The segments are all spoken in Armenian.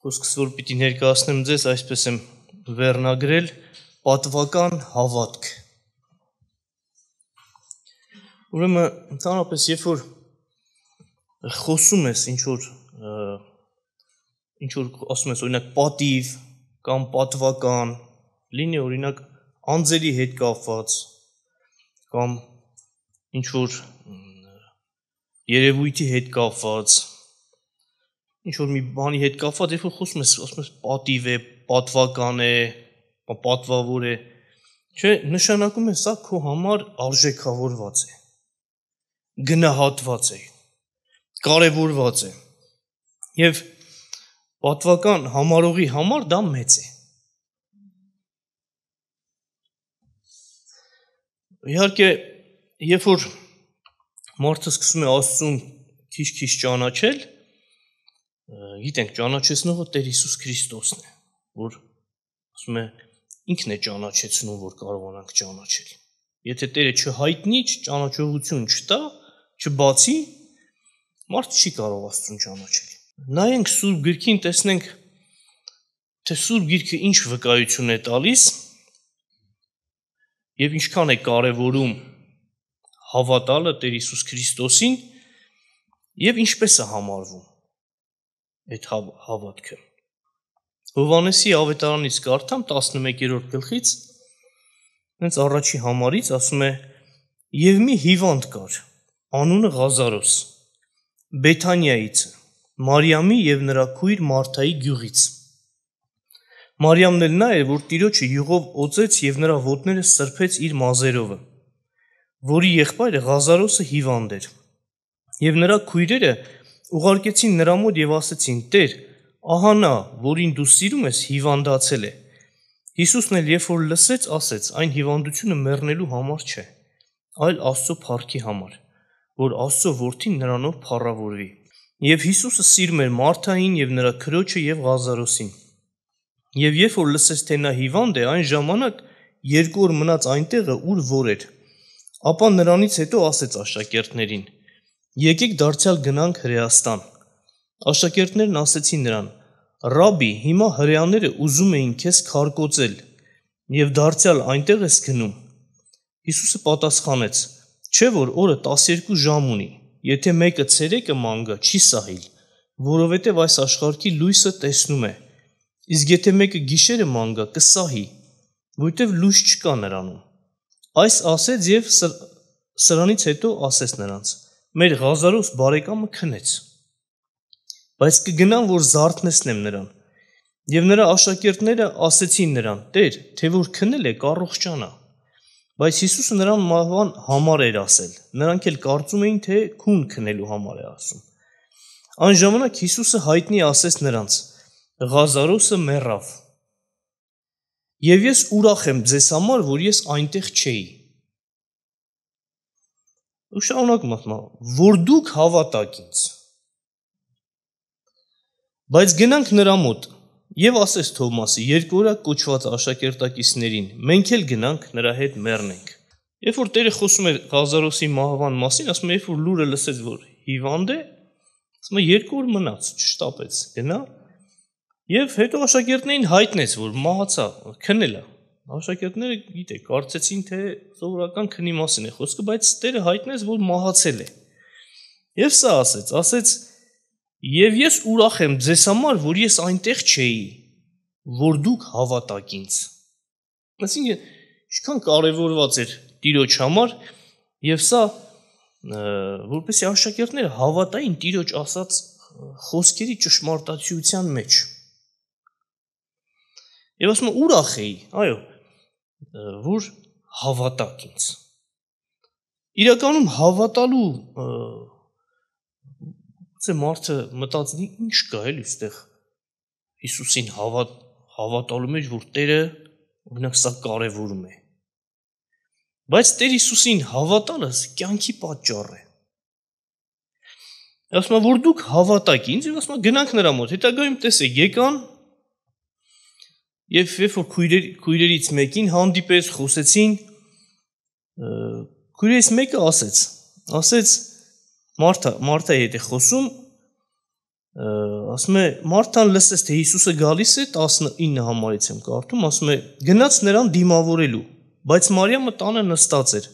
խոսքս որ պիտի ներկայացնեմ ձեզ, այսպես եմ վերնագրել պատվական հավատք։ Ուրեմն, ընդհանրապես, երբ որ խոսում ես ինչ որ ինչ որ ասում ես օրինակ պատիվ կամ պատվական լինի օրինակ անձերի հետ կապված կամ ինչ որ երևույթի հետ կապված ինչ որ մի բանի հետ կապված, երբ որ խոսում ես, ասում ես պատիվ է, պատվական է, պատվավոր է, չէ, նշանակում է սա քո համար արժեքավորված է, գնահատված է, կարևորված է։ Եվ պատվական համարողի համար դա մեծ է։ Իհարկե, երբ որ մարդը սկսում է Աստծուն քիչ-քիչ ճանաչել, -քիչ գիտենք ճանաչեցնողը Տեր Հիսուս Քրիստոսն է, որ ասում է ինքն է ճանաչեցնում, որ կարողանանք ճանաչել։ Եթե Տերը չհայտնի, ճանաչողություն չտա, չբացի, մարդը չի կարող Աստծուն ճանաչել։ Նայենք Սուրբ Գրքին, տեսնենք թե Սուրբ Գիրքը ինչ վկայություն է տալիս եւ ինչքան է կարեւորում հավատալը Տեր Հիսուս Քրիստոսին եւ ինչպես է համարվում այդ հավ, հավատքը։ Հովանեսի ավետարանից կարդամ 11-րդ գլխից հենց առաջի համարից ասում է եւ մի հիվանդ կար անունը Ղազարոս Բեթանիայից Մարիամի եւ նրա քույր Մարթայի գյուղից Մարիամն էլ նա էր որ տիրոջը յուղով օծեց եւ նրա ոտները սրբեց իր մազերովը որի եղբայրը Ղազարոսը հիվանդ էր եւ նրա քույրերը Ուղարկեցին նրա մոտ եւ ասեցին. «Տեր, ահա նա, որին դու սիրում ես, հիվանդացել է»։ Հիսուսն էլ երբ որ լսեց, ասեց. «Այն հիվանդությունը մեռնելու համար չէ, այլ Աստծո փառքի համար, որ Աստծո որդին նրանով փառավորվի»։ Եվ Հիսուսը սիրում էր Մարթային եւ նրա քրոջը եւ Ղազարոսին։ Եվ երբ որ լսեց, թե նա հիվանդ է, այն ժամանակ երկու օր մնաց այնտեղը, ուր որ էր։ Ապա նրանից հետո ասեց աշակերտներին. Եկեք դարձյալ գնանք Հրեաստան։ Աշակերտներն ասեցին նրան. Ռաբի, հիմա հрьяաները ուզում էին քեզ քարկոծել, եւ դարձյալ այնտեղ ես գնում։ Հիսուսը պատասխանեց. Չէ որ օրը 12 ժամ ունի։ Եթե մեկը ցերեկը մանգա, չի սահիլ, որովհետև այս աշխարհի լույսը տեսնում է։ Իսկ եթե մեկը գիշերը մանգա, կսահի, որովհետև լույս չկա նրանում։ Այս ասեց եւ սրանից հետո ասեց նրանց մեր Ղազարոս բարեկամը քնեց։ Բայց կգնան, որ զարթնեսնեմ նրան։ Եվ նրա աշակերտները ասեցին նրան. «Տեր, թե որ քնել է կառողջանա»։ Բայց Հիսուսը նրան մահվան համար էր ասել։ Նրանք էլ կարծում էին, թե քուն քնելու համար է ասում։ Այն ժամանակ Հիսուսը հայտնի ասեց նրանց. Ղազարոսը մեռավ։ Եվ ես ուրախ եմ ձեզ համար, որ ես այնտեղ չէի, ու շառնակ մտնում, որ դուք հավատակ ինձ։ Բայց գնանք նրա մոտ եւ ասես Թովմասի երկու օրա կոչված աշակերտակիցներին, մենք էլ գնանք նրա հետ մեռնենք։ Երբ որ Տերը խոսում էր Ղազարոսի մահվան մասին, ասում է, երբ որ լուրը լսեց, որ հիվանդ է, ասում է երկու օր մնաց, չշտապեց, գնա։ Եվ հետո աշակերտներին հայտնեց, որ մահացա, քնել է։ Աշակերտները գիտե, կարծեցին թե սովորական քնի մասին է խոսքը, բայց Տերը հայտնեց, որ մահացել է։ Եվ սա ասեց, ասեց. «Եվ ես ուրախ եմ ձեզ համար, որ ես այնտեղ չէի, որ դուք հավատաք ինձ»։ Այսինքն, ինչքան կարևորված էր Տիրոջ համար, եւ սա որպեսի աշակերտները հավատային Տիրոջ ասած խոսքերի ճշմարտացիության մեջ։ Եվ ասում ուրախ էի, այո, որ հավատակ ինձ։ Իրականում հավատալու ցե մարդը մտածնի ինչ կա էլի այստեղ Հիսուսին հավատ հավատալու մեջ որ Տերը օրինակ սա կարևորում է։ Բայց Տեր Հիսուսին հավատալը կյանքի պատճառ է։ Ասում է որ դուք հավատակ ինձ, ասում է գնանք նրա մոտ։ Հետագայում տեսեք եկան Եվ երբ որ քույրեր քույրերից մեկին հանդիպեց, խոսեցին, քույրերից մեկը ասեց, ասեց Մարթա, Մարթա հետ է խոսում, ասում է Մարթան լսես թե Հիսուսը գալիս է 19 համարից եմ կարդում, ասում է գնաց նրան դիմավորելու, բայց Մարիամը տանը նստած էր։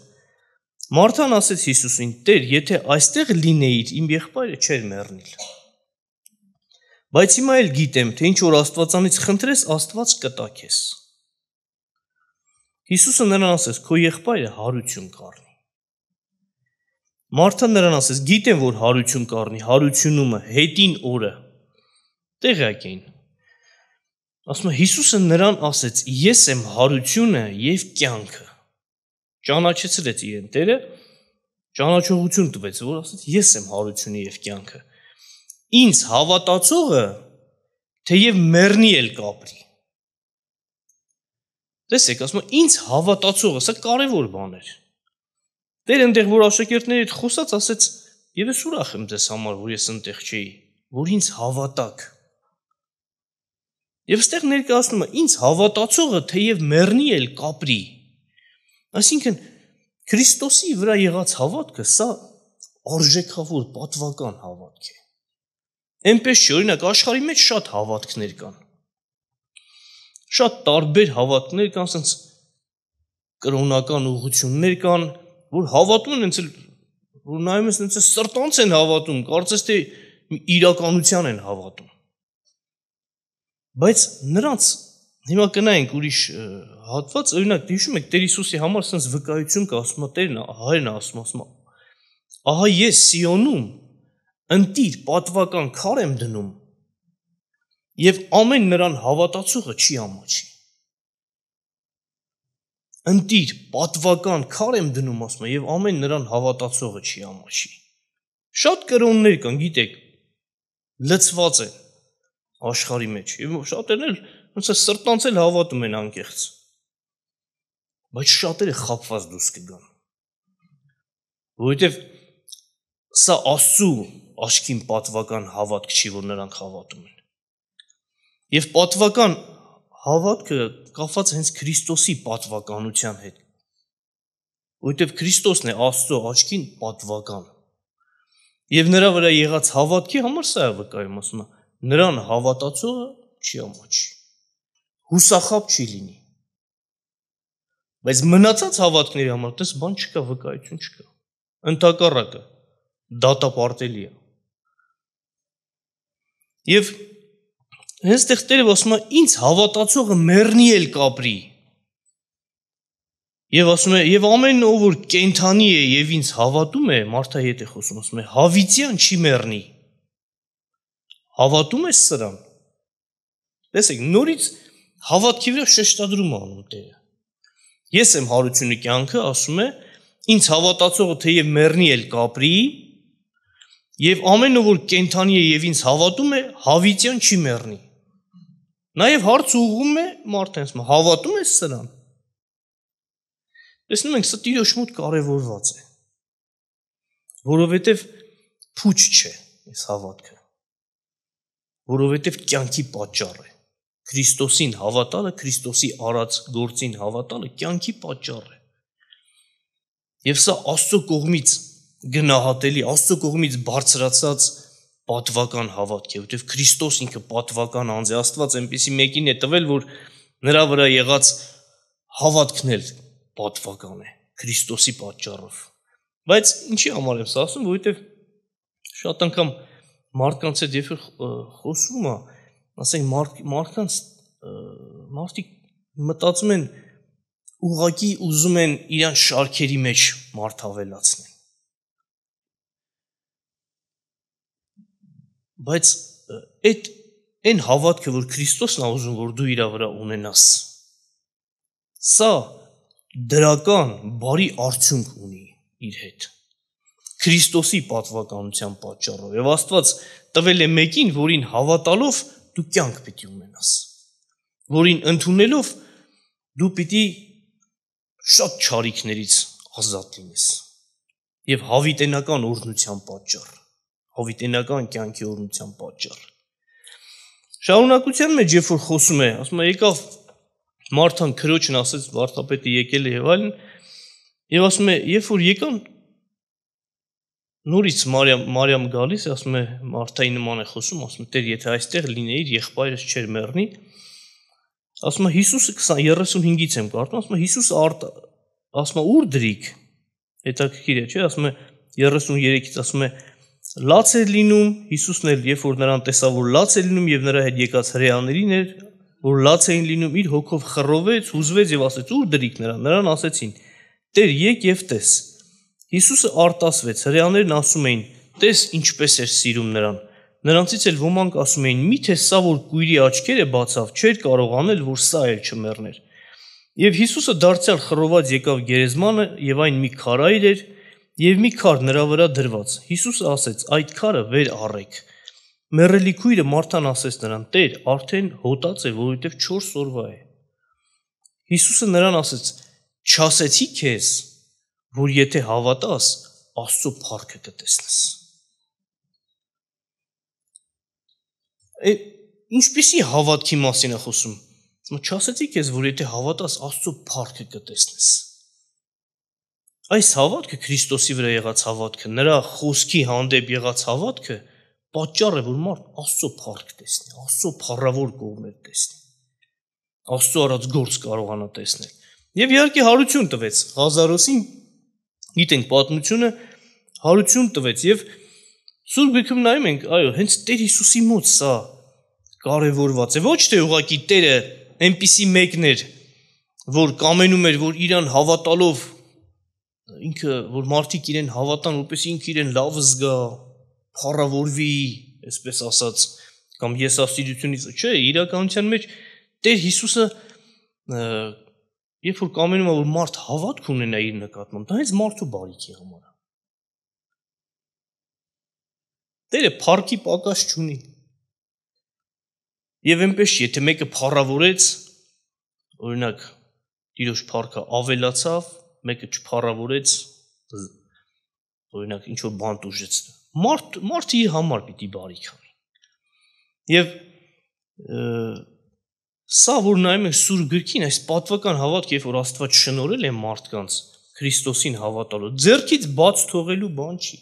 Մարթան ասեց Հիսուսին. «Տեր, եթե այստեղ լինեիր, իմ եղբայրը չէր մեռնիլ»։ Բայց հիմա էլ գիտեմ, թե ինչ որ Աստվածանից խնդրես, Աստված կտա քեզ։ Հիսուսը նրան ասեց. «Քո եղբայրը հարություն կառնի»։ Մարթա նրան ասեց. «Գիտեմ, որ հարություն կառնի, հարությունումը հետին օրը»։ Տեղյակ էին։ Ասում է Հիսուսը նրան ասեց. «Ես եմ հարությունը եւ կյանքը»։ Ճանաչեցրեց իրեն Տերը, ճանաչողություն տվեց, որ ասեց. «Ես եմ հարությունը եւ կյանքը» ինձ հավատացողը թեև մեռնի էլ կապրի։ Տեսեք, ասում եմ, ինձ հավատացողը, սա կարևոր բան է։ Տեր ընդեղ որ աշակերտների հետ խոսած ասեց, եւ ես ուրախ եմ ձեզ համար, որ ես ընդեղ չէի, որ ինձ հավատակ։ Եվ ստեղ ներկայացնում է ինձ հավատացողը թեև մեռնի էլ կապրի։ Այսինքն Քրիստոսի վրա եղած հավատքը սա արժեքավոր պատվական հավատք է։ Էնպես չի, օրինակ, աշխարհի մեջ շատ հավատքներ կան։ Շատ տարբեր հավատքներ կան, ասենց կրոնական ուղություններ կան, որ հավատում են, այնպես որ նայում ես, այնպես սրտանց են հավատում, կարծես թե իրականության են հավատում։ Բայց նրանց հիմա կնայենք ուրիշ հատված, օրինակ, դե հիշում եք, Տեր Հիսուսի համար ասենց վկայություն կա, ասում է Տերն, հայրն ասում, ասում է, ահա ես Սիոնում ընտիր պատվական քար եմ դնում եւ ամեն նրան հավատացողը չի ամաչի ընտիր պատվական քար եմ դնում ասում եմ եւ ամեն նրան հավատացողը չի ամաչի շատ կրոններ կան գիտեք լծված է աշխարի մեջ եւ շատերն էլ ոնց է սրտանցել հավատում են անկեղծ բայց շատերը խափված դուրս կգան որովհետեւ սա աստծու աշքին պատվական հավատք չի, որ նրանք հավատում են։ Եվ պատվական հավատքը կապված հենց Քրիստոսի պատվականության հետ։ Որտեւ Քրիստոսն է Աստծո աչքին պատվական։ Եվ նրա վրա եղած հավատքի համար սա է վկայում, ասում է, նրան հավատացողը չի ամաչի։ Հուսախապ չի լինի։ Բայց մնացած հավատքների համար դες բան չկա, վկայություն չկա։ Ընտակառակը դատապարտելի է։ դա Եվ հենց այդտեղ Տերը ասում է ինձ հավատացողը մեռնի էլ կապրի։ Եվ ասում է, եւ ամեն ով որ կենթանի է եւ ինձ հավատում է, Մարթա հետ է խոսում, ասում է, հավիցյան չի մեռնի։ Հավատում ես սրան։ Տեսեք, նորից հավատքի վրա շեշտադրում անում Տերը։ Ես եմ հարությունը կյանքը, ասում է, ինձ հավատացողը թեև մեռնի էլ կապրի, Եվ ամենը որ կենթանի է եւ ինձ հավատում է, հավիտյան չի մեռնի։ Նաեւ հարց ուղղում է մարդենց, հավատում ես սրան։ Տեսնում ենք, սա Տիրոջ մոտ կարևորված է։ Որովհետեւ փուչ չէ այս հավատքը։ Որովհետեւ կյանքի պատճառ է։ Քրիստոսին հավատալը, Քրիստոսի արած գործին հավատալը կյանքի պատճառ է։ Եվ սա Աստծո կողմից գնահատելի Աստծո կողմից բարձրացած պատվական հավատք է, որովհետև Քրիստոս ինքը պատվական անձ է, Աստված այնպեսի մեկին է տվել, որ նրա վրա եղած հավատքն էլ պատվական է, Քրիստոսի պատճառով։ Բայց ինչի համար եմ սա ասում, որովհետև շատ անգամ մարդկանց հետ երբ խոսում է, ասենք մարդ մարդկանց մարդիկ մտածում են ուղակի ուզում են իրան շարքերի մեջ մարդ ավելացնել Բայց այդ այն հավատքը, որ Քրիստոսն ա ուզում, որ դու իր վրա ունենաս, սա դրական, բարի արդյունք ունի իր հետ։ Քրիստոսի պատվականության պատճառով եւ Աստված տվել է մեկին, որին հավատալով դու կյանք պիտի ունենաս, որին ընդունելով դու պիտի շատ ճարիքներից ազատ լինես։ Եվ հավիտենական օրհնության պատճառ հավիտենական կյանքի օրնության պատճառ։ Շարունակության մեջ երբ որ խոսում է, ասում է եկավ Մարթան քրոջն ասեց վարդապետը եկել է եւ այլն, եւ ասում է երբ որ եկան նորից Մարիամ Մարիամ գալիս է, ասում է Մարթայի նման է խոսում, ասում է Տեր եթե այստեղ լինեիր, եղբայրս չէր մեռնի։ Ասում է Հիսուսը 35-ից եմ կարդում, ասում է Հիսուսը արդ ասում է ուր դրիկ։ Հետաքրքիր է, չէ՞, ասում է 33-ից ասում է լաց էր լինում, Հիսուսն էլ, երբ որ նրան տեսավ, որ լաց է լինում եւ նրա հետ եկած հрեաներին էր, որ լաց էին լինում, իր հոգով խռովեց, հուզվեց եւ ասեց՝ «Ուր դրիք նրան»։ Նրան ասեցին. «Տեր, եկ եւ տես»։ Հիսուսը արտասվեց, հрեաներն ասում էին. «Տես ինչպես էր սիրում նրան»։ Նրանցից էլ ոմանք ասում էին. «Միթե սա որ քույրի աչքերը բացավ, չէր կարողանել, որ սա էլ չմեռներ»։ Եվ Հիսուսը դարձյալ խռոված եկավ գերեզմանը եւ այն մի քարայր էր, եւ մի քար նրա վրա դրված։ Հիսուսը ասեց. «Այդ քարը վեր առեք»։ Մեռելի քույրը Մարթան ասեց նրան. «Տեր, արդեն հոտած է, որովհետեւ 4 օրվա է»։ Հիսուսը նրան ասեց. «Չասեցի քեզ, որ եթե հավատաս, Աստծո փառքը կտեսնես»։ Է ինչպիսի հավատքի մասին է խոսում։ Չասեցի քեզ, որ եթե հավատաս, Աստծո փառքը կտեսնես։ Այս հավատքը Քրիստոսի վրա եղած հավատքը, նրա խոսքի հանդեպ եղած հավատքը պատճառ է, որ մարդ Աստծո փառք տեսնի, Աստծո փառավոր կողմեր տեսնի։ Աստծո արած գործ կարողանա տեսնել։ Եվ իհարկե հարություն տվեց Ղազարոսին, գիտենք պատմությունը, հարություն տվեց եւ Սուրբ գրքում նայում ենք, այո, հենց Տեր Հիսուսի մոտ սա կարևորված է։ Ոչ թե ուղակի Տերը այնպիսի մեկներ, որ կամենում էր, որ իրան հավատալով ինքը որ մարդիկ իրեն հավատան, որպես ինքը իրեն լավ զգա, փառավորվի, այսպես ասած, կամ ես աստիճությունից, չէ, իրականության մեջ Տեր Հիսուսը երբ որ կամենում է որ մարդ հավատք ունենա իր նկատմամբ, դա հենց մարդու բարիքի համար է։ Տերը փառքի պակաս չունի։ Եվ այնպես, եթե մեկը փառավորեց, օրինակ, Տիրոջ փառքը ավելացավ, մեկը չփառավորեց օրինակ ինչ որ բան դուժեց մարդ մարդը իր համար պիտի բարի քանի եւ սա որ նայում եք սուր գրքին այս պատվական հավատք երբ որ աստված շնորել է մարդկանց Քրիստոսին հավատալու ձերքից բաց թողելու բան չի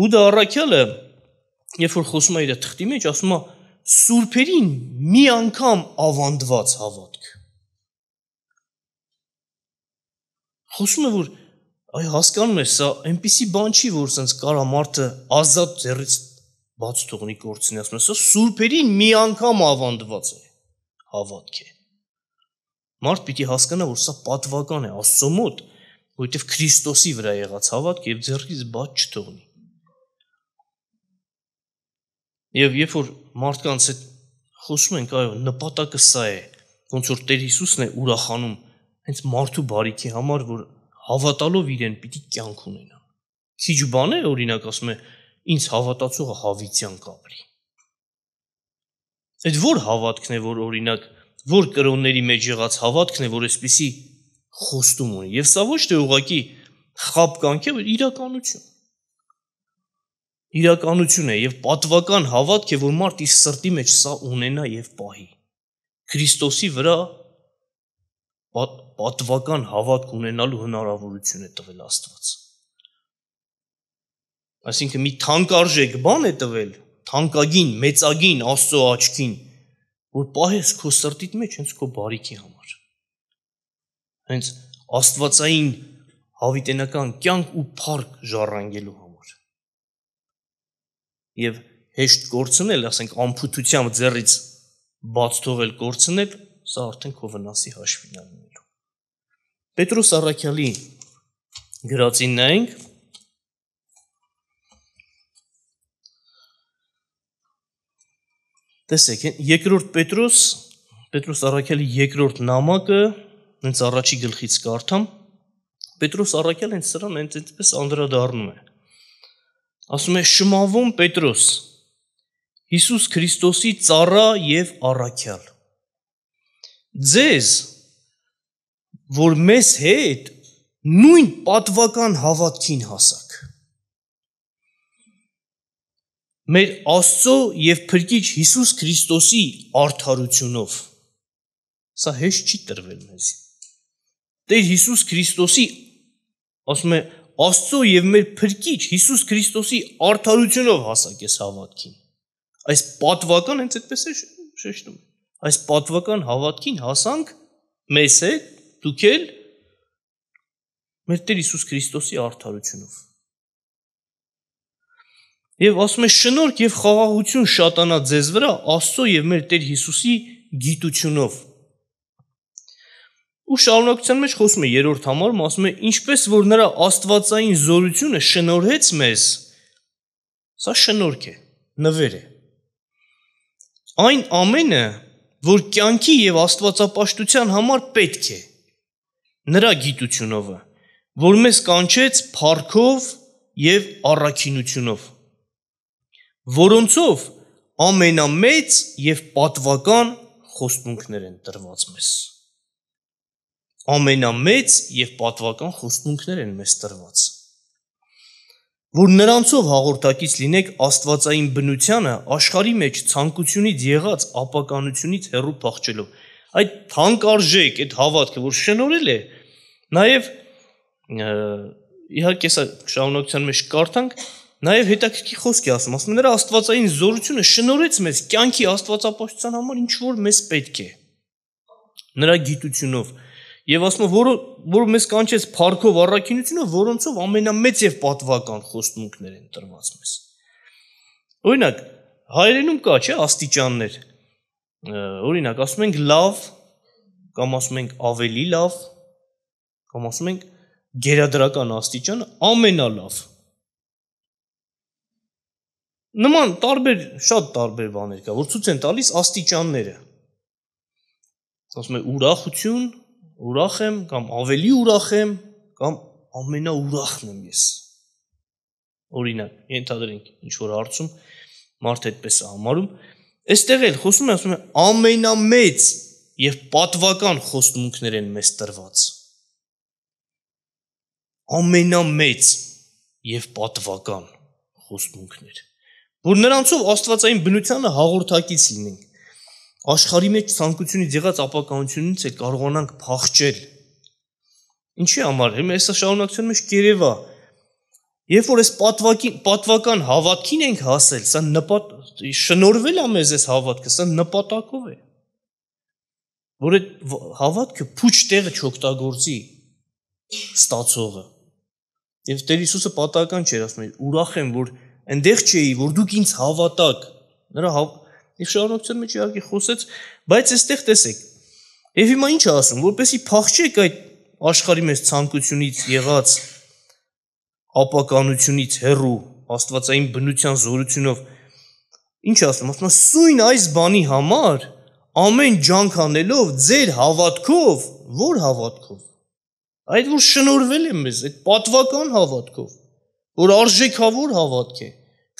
Հուդա առաքյալը երբ որ խոսում է իր թղթի մեջ ասում է սուրբերին մի անգամ ավանդված հավատ Խոսում է որ այ հասկանում ես, սա այնպիսի բան չի, որ սենց կարա մարդը ազատ ձեռից բաց թողնի կորցնի, ասում ես, սա սուրբերի մի անգամ ավանդված է հավատք է։ Մարդ պիտի հասկանա, որ սա պատվական է Աստծո մոտ, որովհետև Քրիստոսի վրա եղած հավատք եւ ձեռքից բաց չթողնի։ Եվ երբ որ մարդկանց հետ խոսում ենք, այո, նպատակը սա է, ոնց որ Տեր Հիսուսն է ուրախանում հենց մարդու բարիքի համար, որ հավատալով իրեն պիտի կյանք ունենան։ Սիջուբանը օրինակ ասում է ինձ հավատացողը հավիցյան կապրի։ Այդ որ հավատքն է, որ օրինակ որ կրոնների մեջ եղած հավատքն է, որ այսպիսի խոստում ունի։ Եվ սա ոչ թե ուղակի խապկանք է, այլ իրականություն։ Իրականություն է եւ պատվական հավատք է, որ մարդ իր սրտի մեջ սա ունենա եւ պահի։ Քրիստոսի վրա պատ, պատվական հավատք ունենալու հնարավորություն է տվել Աստված։ Այսինքն մի թանկարժեք բան է տվել, թանկագին, մեծագին Աստծո աչքին, որ պահես քո սրտիդ մեջ հենց քո բարիքի համար։ Հենց Աստվածային հավիտենական կյանք ու փառք ժառանգելու համար։ Եվ հեշտ կորցնել, ասենք, ամփոփությամբ ձեռից բաց թողել կորցնել սա արդեն քո վնասի հաշվին առնելու։ Պետրոս Արաքյալի գրածին նայենք Տեսեք, երկրորդ Պետրոս, Պետրոս Արաքյալի երկրորդ նամակը, հենց առաջի գլխից կարդամ, Պետրոս Արաքյալը հենց սրան հենց այդպես անդրադառնում է։ Ասում է Շմավոն Պետրոս, Հիսուս Քրիստոսի ծառա եւ առաքյալ ձեզ որ մեզ հետ նույն պատվական հավատքին հասակ մեր Աստծո եւ Փրկիչ Հիսուս Քրիստոսի արդարությունով սա հեշտ չի տրվել մեզ Տեր Հիսուս Քրիստոսի ասում է Աստծո եւ մեր Փրկիչ Հիսուս Քրիստոսի արդարությունով հասակ ես հավատքին այս պատվական հենց այդպես է շեշտում այս պատվական հավատքին հասանք մեզ է դուք էլ մեր Տեր Հիսուս Քրիստոսի արդարությունով։ Եվ ասում է շնորհք եւ խաղաղություն շատանա ձեզ վրա Աստծո եւ մեր Տեր Հիսուսի գիտությունով։ Ու շարունակության մեջ խոսում է երրորդ համարում, ասում է ինչպես որ նրա աստվածային զորությունը շնորհեց մեզ։ Սա շնորհք է, նվեր է։ Այն ամենը, որ կյանքի եւ աստվածապաշտության համար պետք է նրա գիտությունովը, որ մեզ կանչեց փառքով եւ առաքինությունով, որոնցով ամենամեծ եւ պատվական խոստունքներ են տրված մեզ։ Ամենամեծ եւ պատվական խոստունքներ են մեզ տրված որ նրանցով հաղորդակից լինեք Աստվածային բնությանը աշխարի մեջ ցանկությունից եղած ապականությունից հեռու փախչելով։ Այդ թանկարժեք այդ հավատքը, որ շնորհել է, նաև իհարկե սա շառնակության մեջ կարդանք, նաև հետաքրքիր խոսք է ասում, ասում նրա Աստվածային զորությունը շնորհեց մեզ կյանքի Աստվածապաշտության համար ինչ որ մեզ պետք է։ Նրա գիտությունով, Եվ ասում եմ, որը որ մեզ կանչեց Փարքով առաքինությունը, որոնցով ամենամեծ եւ պատվական խոստմունքներ են տրված մեզ։ Օրինակ, հայերենում կա, չէ, աստիճաններ։ Օրինակ, ասում ենք լավ կամ ասում ենք ավելի լավ կամ ասում ենք գերադրական աստիճանը ամենալավ։ Նման տարբեր շատ տարբեր բաներ կա, որ ցույց են տալիս աստիճանները։ Ասում է ուրախություն, ուրախ եմ կամ ավելի ուրախ եմ կամ ամենաուրախն եմ ես։ Օրինակ, ենթադրենք ինչ որ հարցում մարդ այդպես է համարում, այստեղ էլ խոսում է, ասում է ամենամեծ եւ պատվական խոստումունքներ են մեզ տրված։ Ամենամեծ եւ պատվական խոստումունքներ, որ նրանցով աստվածային բնությանը հաղորդակից լինենք աշխարհի մեջ ցանկությունից եղած ապակայությունից է կարողանանք փախչել։ Ինչի համար է մեսա շարունակությունը մեջ կերևա։ Երբ որ այս պատվակին պատվական հավատքին ենք հասել, սա նպատ շնորվել է մեզ այս հավատքը, սա նպատակով է։ Որ այդ հավատքը փուչ տեղը չօգտագործի ստացողը։ Եվ Տեր Հիսուսը պատահական չէր ասում, ուրախ եմ, որ այնտեղ չէի, որ դուք ինձ հավատաք։ Նրա հավ, Եվ շարունակության մեջ իհարկե խոսեց, բայց այստեղ տեսեք։ Եվ հիմա ինչ է ասում, որպեսի փախչեք այդ աշխարհի մեծ ցանկությունից եղած ապականությունից հերու աստվածային բնության զորությունով ինչ ասում ասում սույն այս բանի համար ամեն ջանք անելով ձեր հավատքով որ հավատքով այդ որ շնորվել է մեզ այդ պատվական հավատքով որ արժեքավոր հավատք է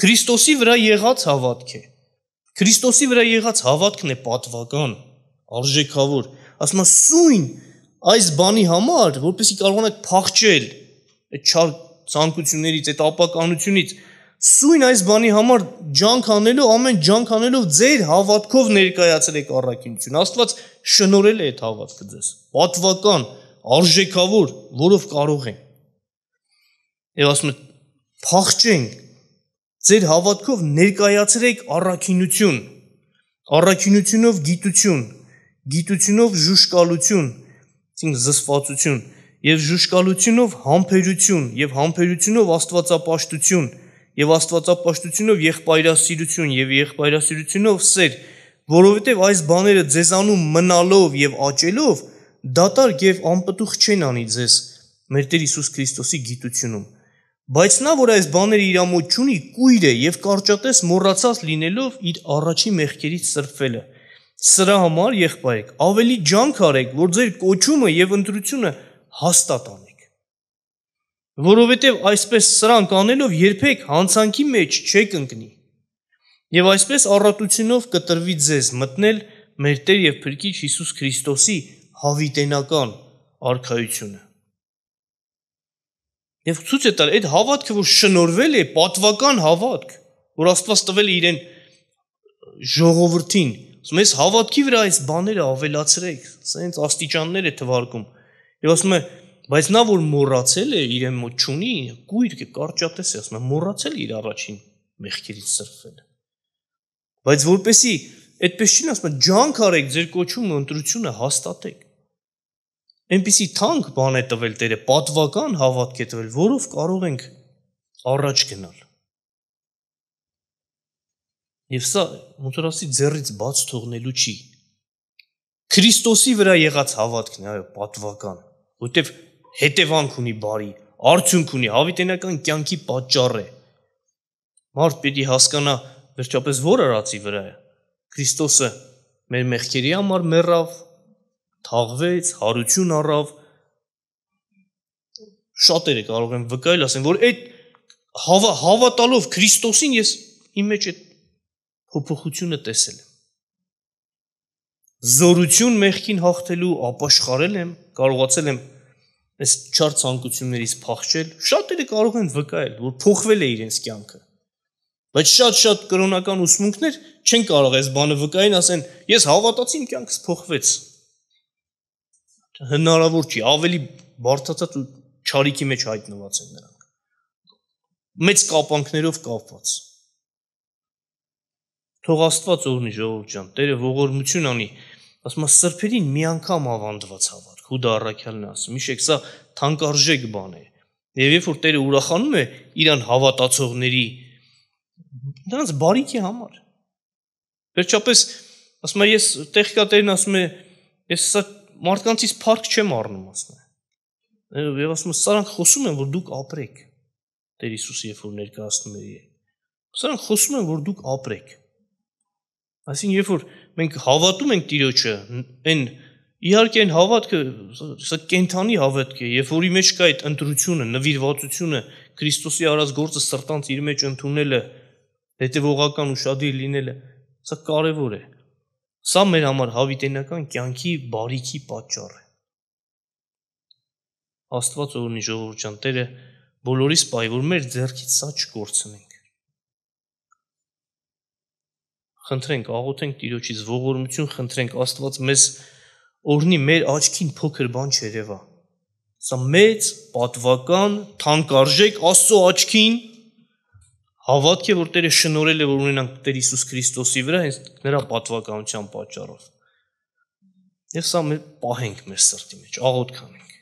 Քրիստոսի վրա եղած հավատք է Քրիստոսի վրա եղած հավատքն է պատվական, արժեքավոր։ Ասում է սույն այս բանի համար, որպեսի կարողանաք փախչել այդ չար ցանկություններից, այդ ապականությունից, սույն այս բանի համար ջանք անելով, ամեն ջանք անելով ձեր հավատքով ներկայացրեք առաքինություն։ Աստված շնորհել է այդ հավատքը ձեզ։ Պատվական, արժեքավոր, որով կարող են։ Եվ ասում է փախչենք Ձեր հավատքով ներկայացրեք առաքինություն, առաքինությունով գիտություն, գիտությունով ժուշկալություն, այսինքն զսվածություն, եւ ժուշկալությունով համբերություն, եւ համբերությունով աստվածապաշտություն, եւ աստվածապաշտությունով եղբայրասիրություն, եւ եղբայրասիրությունով սեր, որովհետեւ այս բաները ձեզանում մնալով եւ աճելով դատարկ եւ անպտուղ չեն անի ձեզ մեր Տեր Հիսուս Քրիստոսի գիտությունում Բայց նա, որ այս բաները իրամոտ չունի, կույր է եւ կարճատես մոռացած լինելով իր առաջի մեղքերից սրբվելը։ Սրա համար, եղբայրեք, ավելի ջանք արեք, որ ձեր կոչումը եւ ընտրությունը հաստատ անեք։ Որովհետեւ այսպես սրանք անելով երբեք հանցանքի մեջ չեք ընկնի։ Եվ այսպես առատությունով կտրվի ձեզ մտնել մեր Տեր եւ Փրկիչ Հիսուս Քրիստոսի հավիտենական արքայությունը։ Եվ ցույց է տալ այդ հավատքը, որ շնորվել է պատվական հավատք, որ Աստված տվել է իրեն ժողովրդին։ Ասում է, «Այս հավատքի վրա այս բաները ավելացրեք»։ Սենց աստիճաններ է թվարկում։ Եվ ասում է, բայց նա որ մոռացել է իր մոտ ճունի, գույրը կարճատես է, ասում է, մոռացել իր առաջին մեղքերից սրբել։ Բայց որպեսի այդպես չին ասում, ջանք արեք ձեր կոչումը, ընտրությունը հաստատեք այնպիսի թանկ բան է տվել Տերը, պատվական հավատք է տվել, որով կարող ենք առաջ գնալ։ Եվ սա մոտորասի ձեռից բաց թողնելու չի։ Քրիստոսի վրա եղած հավատքն է, այո, պատվական, որտեվ հետևանք ունի բարի, արդյունք ունի, հավիտենական կյանքի պատճառ է։ Մարդ պիտի հասկանա վերջապես որ արածի վրա է։ Քրիստոսը մեր մեղքերի համար մեռավ, թաղվեց, հարություն առավ։ Շատերը կարող են վկայել, ասեն, որ այդ հավա հավատալով Քրիստոսին ես իմ մեջ այդ փոփոխությունը տեսել եմ։ Զորություն մեղքին հաղթելու ապաշխարել եմ, կարողացել եմ այս չար ցանկություններից փախչել։ Շատերը կարող են վկայել, որ փոխվել է իրենց կյանքը։ Բայց շատ-շատ կրոնական ուսմունքներ չեն կարող այս բանը վկային, ասեն, ես հավատացի իմ կյանքս փոխվեց հնարավոր չի, ավելի բարձրացած ու ճարիքի մեջ հայտնված են նրանք։ Մեծ կապանքներով կապված։ Թող Աստված օրհնի ժողովուրդ ջան, Տերը ողորմություն անի։ Ասում է սրբերին մի անգամ ավանդված հավատք։ Հուդա առաքյալն ասում, իշեք սա թանկարժեք բան է։ Եվ երբ որ Տերը ուրախանում է իրան հավատացողների դրանց բարիքի համար։ Վերջապես ասում է ես տեղ կա Տերն ասում է ես սա մարդկանցից փառք չեմ առնում ասնա։ Եվ ասում եմ, սրանք խոսում են, որ դուք ապրեք։ Տեր Հիսուսը երբ որ ներկայացնում է իրեն։ Սրանք խոսում են, որ դուք ապրեք։ Այսինքն երբ որ մենք հավատում ենք Տիրոջը, այն իհարկե այն հավատքը սա կենթանի հավատք է, երբ որի մեջ կա այդ ընտրությունը, նվիրվածությունը, Քրիստոսի արած գործը սրտանց իր մեջ ընդունելը, հետևողական ու շադի լինելը, սա կարևոր է։ Սա մեր համար հավիտենական կյանքի բարիքի պատճառ է։ Աստված օրնի ժողովրդյան Տերը բոլորիս պայ, որ մեր ձեռքից սա չկորցնենք։ Խնդրենք, աղոթենք Տիրոջից ողորմություն, խնդրենք Աստված մեզ օրնի մեր աչքին փոքր բան չերևա։ Սա մեծ պատվական, թանկարժեք Աստծո աչքին Հավատքը, որ Տերը շնորհել է, որ ունենանք Տեր Հիսուս Քրիստոսի վրա, հենց նրա պատվականության պատճառով։ Եվ սա մեր պահենք մեր սրտի մեջ, աղոթք անենք։